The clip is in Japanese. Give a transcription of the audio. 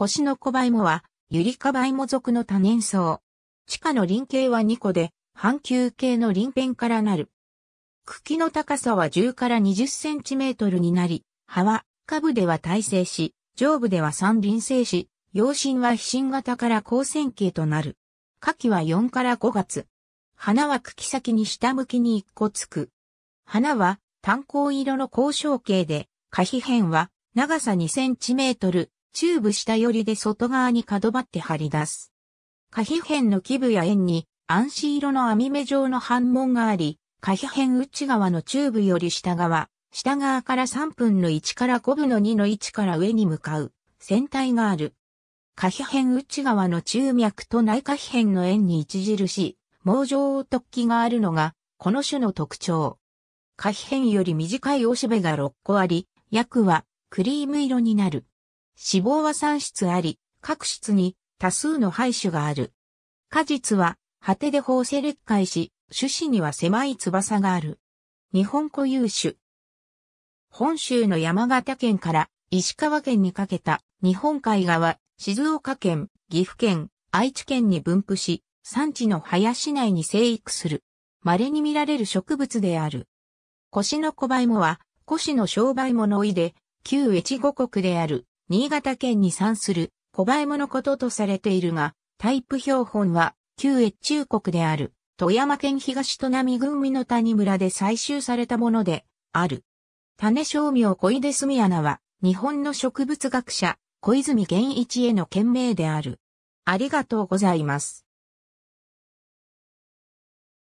腰の小梅もは、ユリカバイモ属の多年草。地下の輪形は2個で、半球形の輪辺からなる。茎の高さは10から20センチメートルになり、葉は、下部では耐性し、上部では三輪性し、陽心は飛信型から光線形となる。花期は4から5月。花は茎先に下向きに一個つく。花は単光色の交渉形で、花皮片は長さ2センチメートル、チューブ下寄りで外側に角張って張り出す。下皮辺の基部や円に暗視色の網目状の反紋があり、下皮辺内側のチューブより下側、下側から3分の1から5分の2の1から上に向かう、線体がある。下皮辺内側の中脈と内下皮辺の円に著しい、網状突起があるのが、この種の特徴。下皮辺より短いおしべが6個あり、薬はクリーム色になる。脂肪は3質あり、各質に多数の排種がある。果実は果てで放射裂開し、種子には狭い翼がある。日本固有種。本州の山形県から石川県にかけた日本海側、静岡県、岐阜県、愛知県に分布し、産地の林内に生育する。稀に見られる植物である。腰の小梅もは、腰の小梅ものいで、旧越後国である。新潟県に産する小映も物こととされているが、タイプ標本は旧越中国である富山県東砺波郡美の谷村で採集されたものである。種商名小出住穴は日本の植物学者小泉源一への件名である。ありがとうございます。